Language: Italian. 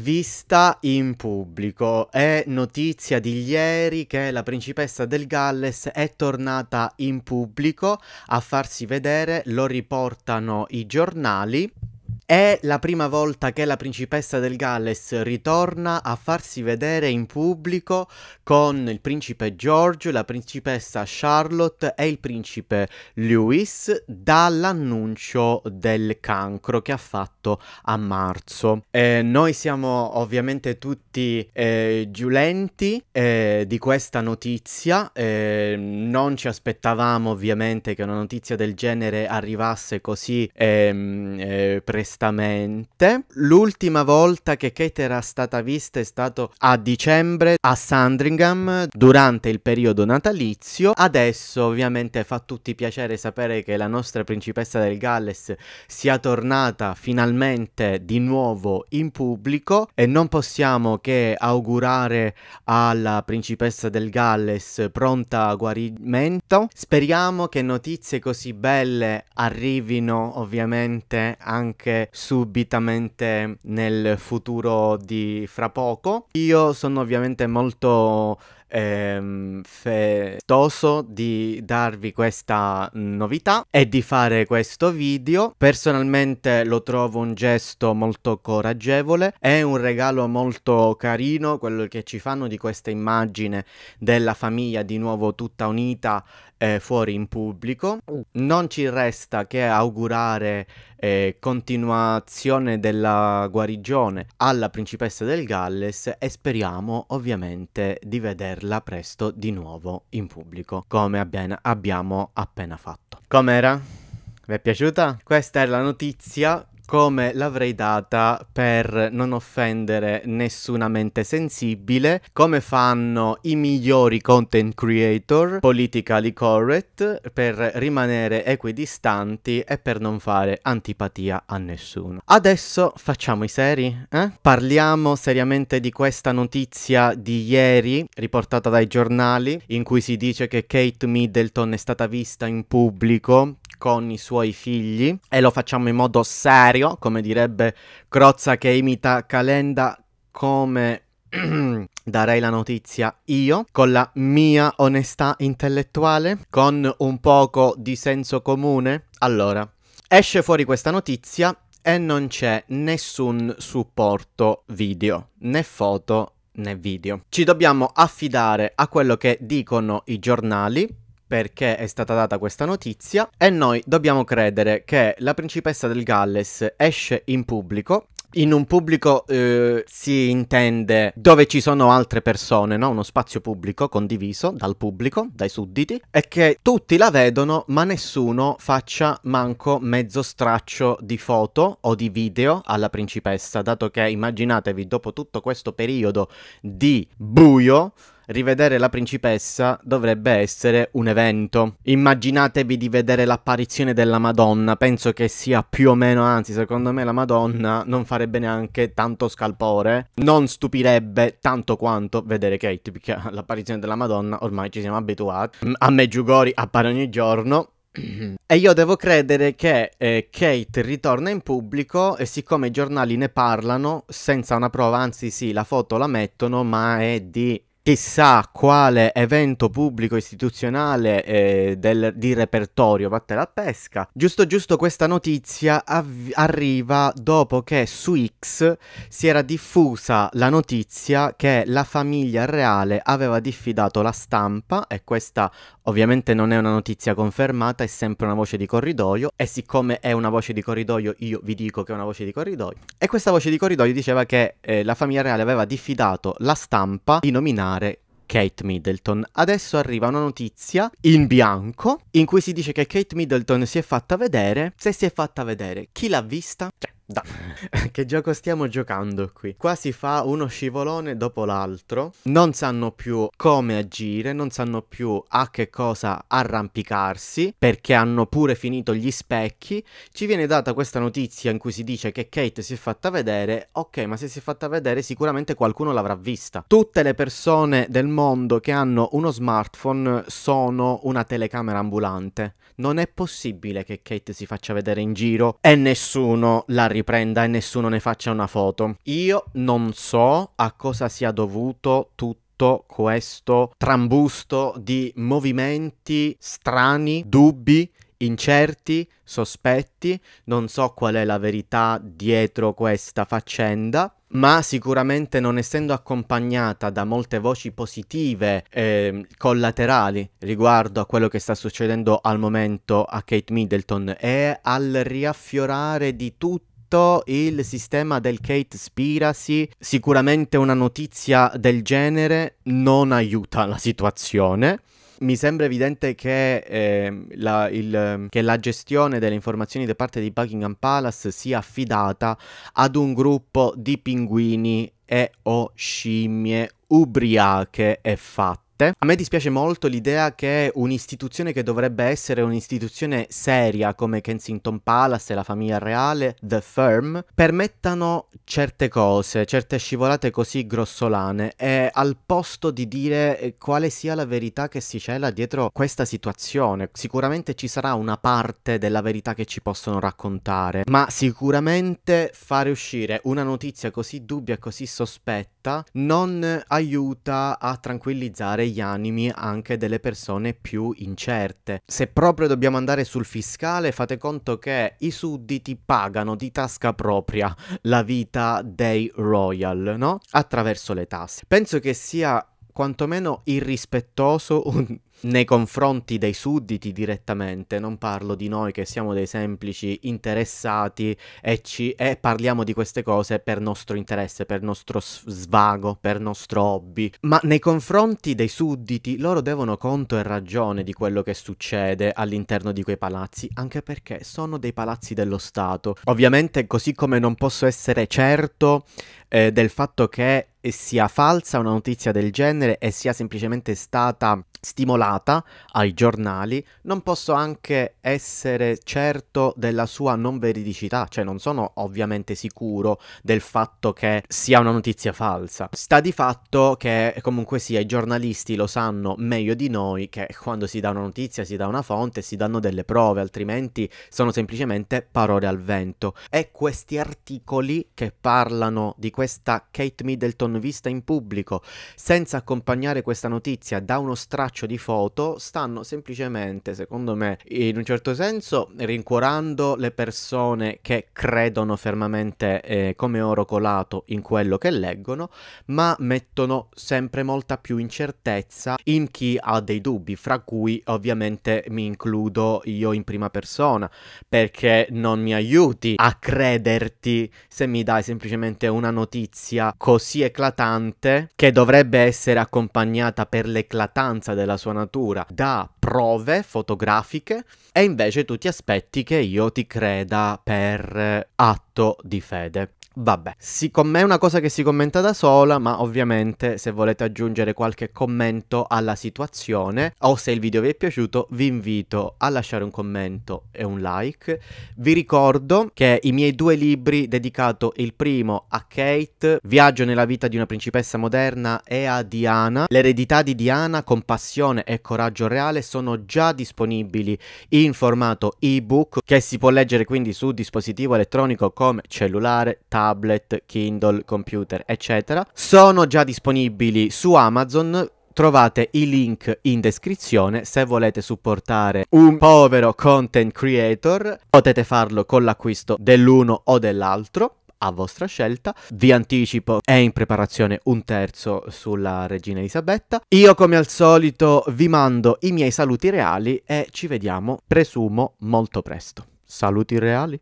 Vista in pubblico. È notizia di ieri che la principessa del Galles è tornata in pubblico a farsi vedere, lo riportano i giornali. È la prima volta che la principessa del Galles ritorna a farsi vedere in pubblico con il principe George, la principessa Charlotte e il principe Lewis dall'annuncio del cancro che ha fatto a marzo. Eh, noi siamo ovviamente tutti eh, giulenti eh, di questa notizia, eh, non ci aspettavamo ovviamente che una notizia del genere arrivasse così ehm, eh, prestata onestamente. L'ultima volta che Kate era stata vista è stato a dicembre a Sandringham durante il periodo natalizio. Adesso ovviamente fa tutti piacere sapere che la nostra principessa del Galles sia tornata finalmente di nuovo in pubblico e non possiamo che augurare alla principessa del Galles pronta guarimento. Speriamo che notizie così belle arrivino ovviamente anche subitamente nel futuro di fra poco. Io sono ovviamente molto ehm, festoso di darvi questa novità e di fare questo video. Personalmente lo trovo un gesto molto coraggevole, è un regalo molto carino quello che ci fanno di questa immagine della famiglia di nuovo tutta unita eh, fuori in pubblico. Non ci resta che augurare eh, continuazione della guarigione alla principessa del Galles e speriamo ovviamente di vedere vederla presto di nuovo in pubblico, come abbiamo, abbiamo appena fatto. Com'era? Vi è piaciuta? Questa è la notizia come l'avrei data per non offendere nessuna mente sensibile, come fanno i migliori content creator politically correct per rimanere equidistanti e per non fare antipatia a nessuno. Adesso facciamo i seri, eh? Parliamo seriamente di questa notizia di ieri riportata dai giornali in cui si dice che Kate Middleton è stata vista in pubblico con i suoi figli e lo facciamo in modo serio, come direbbe Crozza che imita Calenda come darei la notizia io, con la mia onestà intellettuale, con un poco di senso comune. Allora, esce fuori questa notizia e non c'è nessun supporto video, né foto né video. Ci dobbiamo affidare a quello che dicono i giornali perché è stata data questa notizia e noi dobbiamo credere che la principessa del Galles esce in pubblico in un pubblico eh, si intende dove ci sono altre persone, no? uno spazio pubblico condiviso dal pubblico, dai sudditi, e che tutti la vedono ma nessuno faccia manco mezzo straccio di foto o di video alla principessa, dato che immaginatevi dopo tutto questo periodo di buio rivedere la principessa dovrebbe essere un evento. Immaginatevi di vedere l'apparizione della Madonna, penso che sia più o meno, anzi secondo me la Madonna non farebbe neanche tanto scalpore, non stupirebbe tanto quanto vedere Kate, perché l'apparizione della Madonna ormai ci siamo abituati. A me Giugori appare ogni giorno, e io devo credere che eh, Kate ritorna in pubblico e siccome i giornali ne parlano senza una prova, anzi sì, la foto la mettono, ma è di chissà quale evento pubblico istituzionale eh, del, di repertorio vattene la pesca. Giusto giusto questa notizia av- arriva dopo che su X si era diffusa la notizia che la famiglia reale aveva diffidato la stampa e questa Ovviamente non è una notizia confermata, è sempre una voce di corridoio e siccome è una voce di corridoio io vi dico che è una voce di corridoio. E questa voce di corridoio diceva che eh, la famiglia reale aveva diffidato la stampa di nominare Kate Middleton. Adesso arriva una notizia in bianco in cui si dice che Kate Middleton si è fatta vedere. Se si è fatta vedere, chi l'ha vista? Cioè, da. che gioco stiamo giocando qui? Qua si fa uno scivolone dopo l'altro, non sanno più come agire, non sanno più a che cosa arrampicarsi, perché hanno pure finito gli specchi. Ci viene data questa notizia in cui si dice che Kate si è fatta vedere, ok, ma se si è fatta vedere sicuramente qualcuno l'avrà vista. Tutte le persone del mondo che hanno uno smartphone sono una telecamera ambulante. Non è possibile che Kate si faccia vedere in giro e nessuno la riprenda e nessuno ne faccia una foto. Io non so a cosa sia dovuto tutto questo trambusto di movimenti strani, dubbi, incerti, sospetti, non so qual è la verità dietro questa faccenda, ma sicuramente non essendo accompagnata da molte voci positive eh, collaterali riguardo a quello che sta succedendo al momento a Kate Middleton e al riaffiorare di tutti detto il sistema del Kate Spiracy, sicuramente una notizia del genere non aiuta la situazione. Mi sembra evidente che, eh, la, il, che, la, gestione delle informazioni da parte di Buckingham Palace sia affidata ad un gruppo di pinguini e o scimmie ubriache e fatte fatte. A me dispiace molto l'idea che un'istituzione che dovrebbe essere un'istituzione seria come Kensington Palace e la famiglia reale, The Firm, permettano certe cose, certe scivolate così grossolane e al posto di dire eh, quale sia la verità che si cela dietro questa situazione. Sicuramente ci sarà una parte della verità che ci possono raccontare, ma sicuramente fare uscire una notizia così dubbia, così sospetta, non aiuta a tranquillizzare muovere gli animi anche delle persone più incerte. Se proprio dobbiamo andare sul fiscale, fate conto che i sudditi pagano di tasca propria la vita dei royal, no? Attraverso le tasse. Penso che sia quantomeno irrispettoso nei confronti dei sudditi direttamente, non parlo di noi che siamo dei semplici interessati e, ci, e parliamo di queste cose per nostro interesse, per nostro svago, per nostro hobby, ma nei confronti dei sudditi loro devono conto e ragione di quello che succede all'interno di quei palazzi, anche perché sono dei palazzi dello Stato. Ovviamente così come non posso essere certo eh, del fatto che sia falsa una notizia del genere e sia semplicemente stata stimolata ai giornali, non posso anche essere certo della sua non veridicità, cioè non sono ovviamente sicuro del fatto che sia una notizia falsa. Sta di fatto che comunque sia i giornalisti lo sanno meglio di noi che quando si dà una notizia si dà una fonte, si danno delle prove, altrimenti sono semplicemente parole al vento. E questi articoli che parlano di questa Kate Middleton vista in pubblico, senza accompagnare questa notizia da uno straccio di foto, stanno semplicemente, secondo me, in un certo senso, rincuorando le persone che credono fermamente eh, come oro colato in quello che leggono, ma mettono sempre molta più incertezza in chi ha dei dubbi, fra cui ovviamente mi includo io in prima persona, perché non mi aiuti a crederti se mi dai semplicemente una notizia così eclatante eclatante che dovrebbe essere accompagnata per l'eclatanza della sua natura da prove fotografiche e invece tu ti aspetti che io ti creda per eh, atto di fede. Vabbè, si com- è una cosa che si commenta da sola, ma ovviamente se volete aggiungere qualche commento alla situazione o se il video vi è piaciuto, vi invito a lasciare un commento e un like. Vi ricordo che i miei due libri dedicato il primo a Kate, Viaggio nella vita di una principessa moderna e a Diana, L'eredità di Diana con passione e coraggio reale sono già disponibili in formato ebook che si può leggere quindi su dispositivo elettronico come cellulare, tablet tablet, Kindle, computer, eccetera. Sono già disponibili su Amazon. Trovate i link in descrizione se volete supportare un povero content creator. Potete farlo con l'acquisto dell'uno o dell'altro a vostra scelta. Vi anticipo, è in preparazione un terzo sulla regina Elisabetta. Io come al solito vi mando i miei saluti reali e ci vediamo, presumo, molto presto. Saluti reali.